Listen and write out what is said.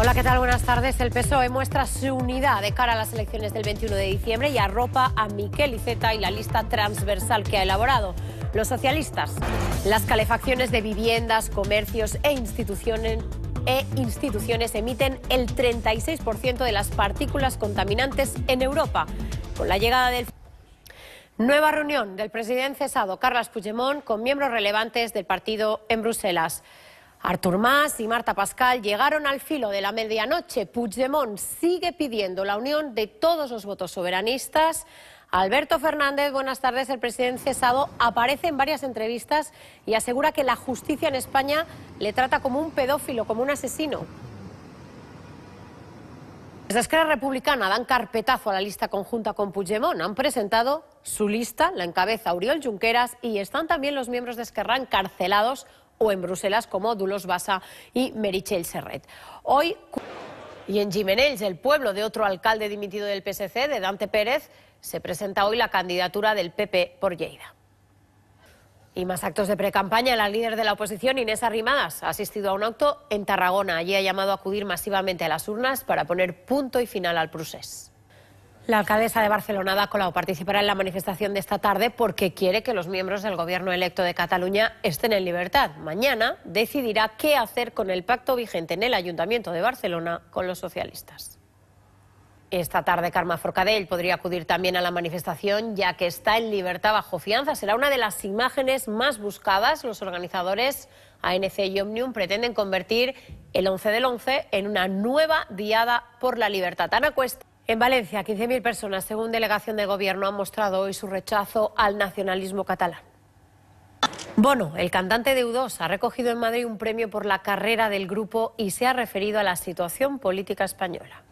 Hola, ¿qué tal? Buenas tardes. El PSOE muestra su unidad de cara a las elecciones del 21 de diciembre y arropa a Miquel Iceta y la lista transversal que ha elaborado. Los socialistas, las calefacciones de viviendas, comercios e instituciones e instituciones emiten el 36% de las partículas contaminantes en Europa. Con la llegada del Nueva reunión del presidente cesado Carlos Puigdemont con miembros relevantes del partido en Bruselas. Artur Mas y Marta Pascal llegaron al filo de la medianoche. Puigdemont sigue pidiendo la unión de todos los votos soberanistas. Alberto Fernández, buenas tardes. El presidente cesado aparece en varias entrevistas y asegura que la justicia en España le trata como un pedófilo, como un asesino. Desde Esquerra Republicana dan carpetazo a la lista conjunta con Puigdemont. Han presentado su lista, la encabeza Oriol Junqueras y están también los miembros de Esquerra encarcelados o en Bruselas como Dulos Bassa y Merichel Serret. Hoy, y en Gimenells, el pueblo de otro alcalde dimitido del PSC, de Dante Pérez, se presenta hoy la candidatura del PP por Lleida. Y más actos de precampaña. La líder de la oposición, Inés Arrimadas, ha asistido a un acto en Tarragona. Allí ha llamado a acudir masivamente a las urnas para poner punto y final al proceso. La alcaldesa de Barcelona, Dacolau, participará en la manifestación de esta tarde porque quiere que los miembros del gobierno electo de Cataluña estén en libertad. Mañana decidirá qué hacer con el pacto vigente en el Ayuntamiento de Barcelona con los socialistas. Esta tarde Karma Forcadell podría acudir también a la manifestación ya que está en libertad bajo fianza. Será una de las imágenes más buscadas. Los organizadores ANC y Omnium pretenden convertir el 11 del 11 en una nueva diada por la libertad. Ana Cuesta. En Valencia, 15.000 personas, según delegación de gobierno, han mostrado hoy su rechazo al nacionalismo catalán. Bono, el cantante de U2, ha recogido en Madrid un premio por la carrera del grupo y se ha referido a la situación política española.